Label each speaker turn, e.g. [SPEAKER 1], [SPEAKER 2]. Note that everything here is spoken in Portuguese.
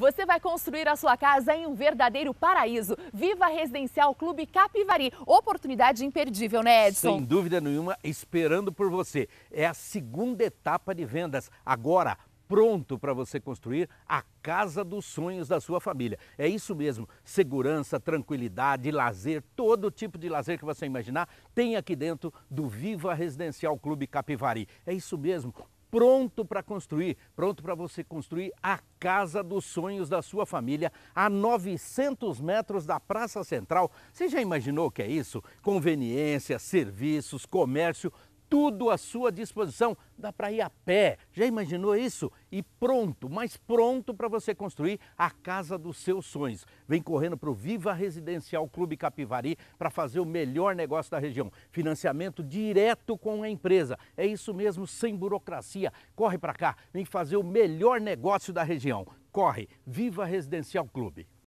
[SPEAKER 1] Você vai construir a sua casa em um verdadeiro paraíso. Viva Residencial Clube Capivari. Oportunidade imperdível, né, Edson? Sem
[SPEAKER 2] dúvida nenhuma, esperando por você. É a segunda etapa de vendas. Agora, pronto para você construir a casa dos sonhos da sua família. É isso mesmo, segurança, tranquilidade, lazer, todo tipo de lazer que você imaginar, tem aqui dentro do Viva Residencial Clube Capivari. É isso mesmo, pronto para construir, pronto para você construir a casa dos sonhos da sua família a 900 metros da Praça Central. Você já imaginou o que é isso? Conveniência, serviços, comércio, tudo à sua disposição. Dá para ir a pé, já imaginou isso? E pronto, mais pronto para você construir a casa dos seus sonhos. Vem correndo para o Viva Residencial Clube Capivari para fazer o melhor negócio da região. Financiamento direto com a empresa. É isso mesmo, sem burocracia. Corre para cá, vem fazer o melhor negócio da região. Corre, Viva Residencial Clube.